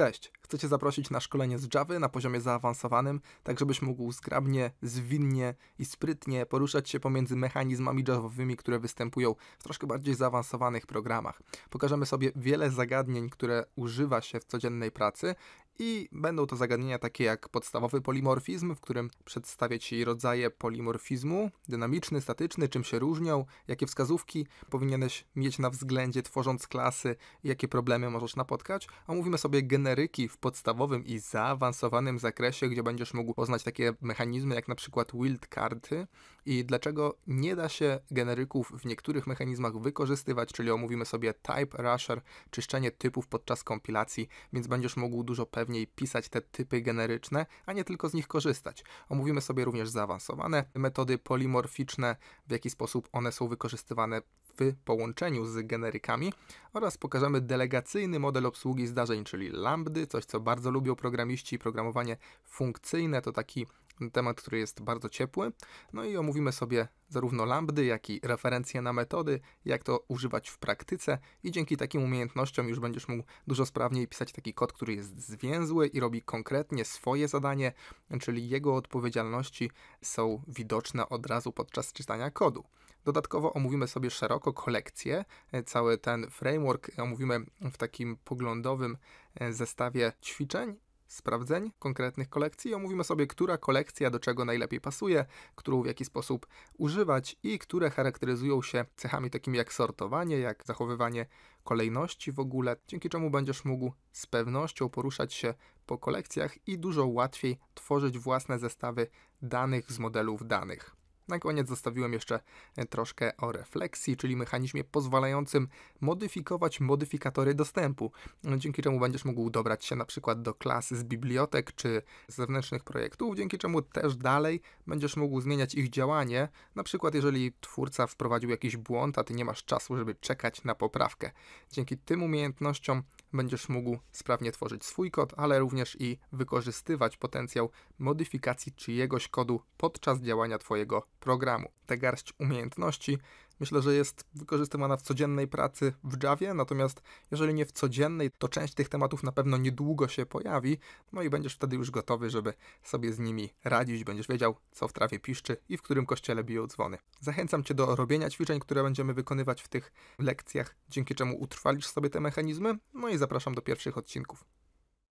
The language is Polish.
Cześć! Chcę Cię zaprosić na szkolenie z Java na poziomie zaawansowanym, tak żebyś mógł zgrabnie, zwinnie i sprytnie poruszać się pomiędzy mechanizmami javowymi, które występują w troszkę bardziej zaawansowanych programach. Pokażemy sobie wiele zagadnień, które używa się w codziennej pracy i będą to zagadnienia takie jak podstawowy polimorfizm, w którym przedstawię Ci rodzaje polimorfizmu, dynamiczny, statyczny, czym się różnią, jakie wskazówki powinieneś mieć na względzie tworząc klasy, jakie problemy możesz napotkać, a mówimy sobie generyki w podstawowym i zaawansowanym zakresie, gdzie będziesz mógł poznać takie mechanizmy jak na przykład wildcardy i dlaczego nie da się generyków w niektórych mechanizmach wykorzystywać, czyli omówimy sobie type rusher, czyszczenie typów podczas kompilacji, więc będziesz mógł dużo pewniej pisać te typy generyczne, a nie tylko z nich korzystać. Omówimy sobie również zaawansowane metody polimorficzne, w jaki sposób one są wykorzystywane w połączeniu z generykami oraz pokażemy delegacyjny model obsługi zdarzeń, czyli lambdy, coś co bardzo lubią programiści, programowanie funkcyjne to taki temat, który jest bardzo ciepły. No i omówimy sobie zarówno lambdy, jak i referencje na metody, jak to używać w praktyce i dzięki takim umiejętnościom już będziesz mógł dużo sprawniej pisać taki kod, który jest zwięzły i robi konkretnie swoje zadanie, czyli jego odpowiedzialności są widoczne od razu podczas czytania kodu. Dodatkowo omówimy sobie szeroko kolekcję, cały ten framework omówimy w takim poglądowym e, zestawie ćwiczeń sprawdzeń konkretnych kolekcji i omówimy sobie, która kolekcja do czego najlepiej pasuje, którą w jaki sposób używać i które charakteryzują się cechami takimi jak sortowanie, jak zachowywanie kolejności w ogóle, dzięki czemu będziesz mógł z pewnością poruszać się po kolekcjach i dużo łatwiej tworzyć własne zestawy danych z modelów danych. Na koniec zostawiłem jeszcze e, troszkę o refleksji, czyli mechanizmie pozwalającym modyfikować modyfikatory dostępu, e, dzięki czemu będziesz mógł dobrać się na przykład do klasy z bibliotek czy zewnętrznych projektów, dzięki czemu też dalej będziesz mógł zmieniać ich działanie, na przykład jeżeli twórca wprowadził jakiś błąd, a ty nie masz czasu, żeby czekać na poprawkę. Dzięki tym umiejętnościom będziesz mógł sprawnie tworzyć swój kod, ale również i wykorzystywać potencjał modyfikacji czyjegoś kodu podczas działania Twojego programu. Tę garść umiejętności myślę, że jest wykorzystywana w codziennej pracy w Javie, natomiast jeżeli nie w codziennej, to część tych tematów na pewno niedługo się pojawi, no i będziesz wtedy już gotowy, żeby sobie z nimi radzić, będziesz wiedział, co w trawie piszczy i w którym kościele biją dzwony. Zachęcam Cię do robienia ćwiczeń, które będziemy wykonywać w tych lekcjach, dzięki czemu utrwalisz sobie te mechanizmy, no i zapraszam do pierwszych odcinków.